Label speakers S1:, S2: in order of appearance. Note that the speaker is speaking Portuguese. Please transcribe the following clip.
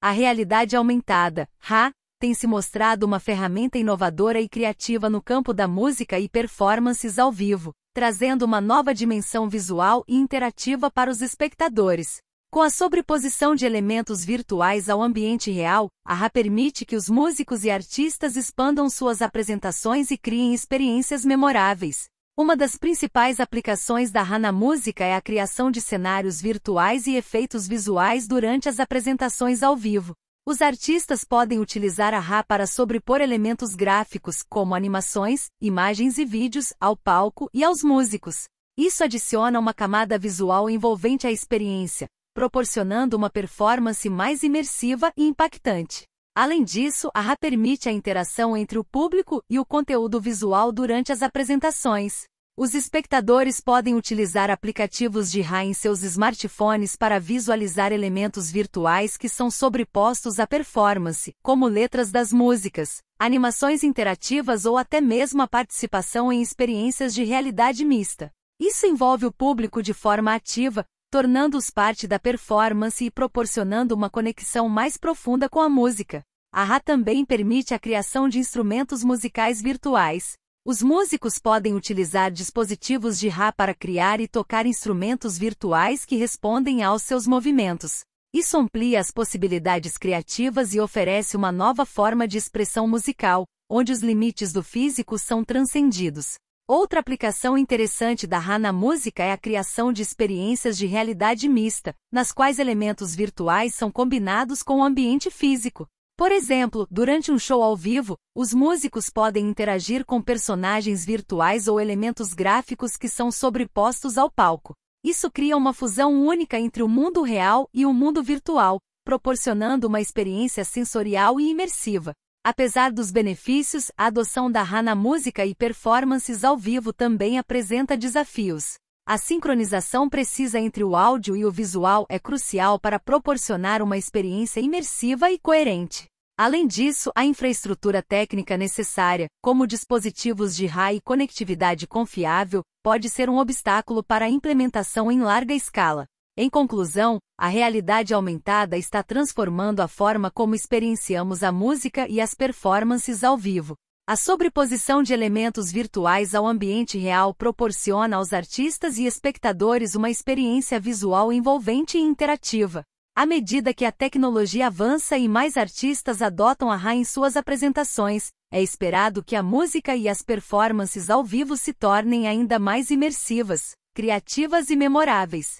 S1: A realidade é aumentada, RA, tem se mostrado uma ferramenta inovadora e criativa no campo da música e performances ao vivo, trazendo uma nova dimensão visual e interativa para os espectadores. Com a sobreposição de elementos virtuais ao ambiente real, a RA permite que os músicos e artistas expandam suas apresentações e criem experiências memoráveis. Uma das principais aplicações da HANA Música é a criação de cenários virtuais e efeitos visuais durante as apresentações ao vivo. Os artistas podem utilizar a RA para sobrepor elementos gráficos, como animações, imagens e vídeos, ao palco e aos músicos. Isso adiciona uma camada visual envolvente à experiência, proporcionando uma performance mais imersiva e impactante. Além disso, a RA permite a interação entre o público e o conteúdo visual durante as apresentações. Os espectadores podem utilizar aplicativos de RA em seus smartphones para visualizar elementos virtuais que são sobrepostos à performance, como letras das músicas, animações interativas ou até mesmo a participação em experiências de realidade mista. Isso envolve o público de forma ativa, tornando-os parte da performance e proporcionando uma conexão mais profunda com a música. A RA também permite a criação de instrumentos musicais virtuais. Os músicos podem utilizar dispositivos de RA para criar e tocar instrumentos virtuais que respondem aos seus movimentos. Isso amplia as possibilidades criativas e oferece uma nova forma de expressão musical, onde os limites do físico são transcendidos. Outra aplicação interessante da RA na música é a criação de experiências de realidade mista, nas quais elementos virtuais são combinados com o ambiente físico. Por exemplo, durante um show ao vivo, os músicos podem interagir com personagens virtuais ou elementos gráficos que são sobrepostos ao palco. Isso cria uma fusão única entre o mundo real e o mundo virtual, proporcionando uma experiência sensorial e imersiva. Apesar dos benefícios, a adoção da na música e performances ao vivo também apresenta desafios. A sincronização precisa entre o áudio e o visual é crucial para proporcionar uma experiência imersiva e coerente. Além disso, a infraestrutura técnica necessária, como dispositivos de RAI e conectividade confiável, pode ser um obstáculo para a implementação em larga escala. Em conclusão, a realidade aumentada está transformando a forma como experienciamos a música e as performances ao vivo. A sobreposição de elementos virtuais ao ambiente real proporciona aos artistas e espectadores uma experiência visual envolvente e interativa. À medida que a tecnologia avança e mais artistas adotam a RA em suas apresentações, é esperado que a música e as performances ao vivo se tornem ainda mais imersivas, criativas e memoráveis.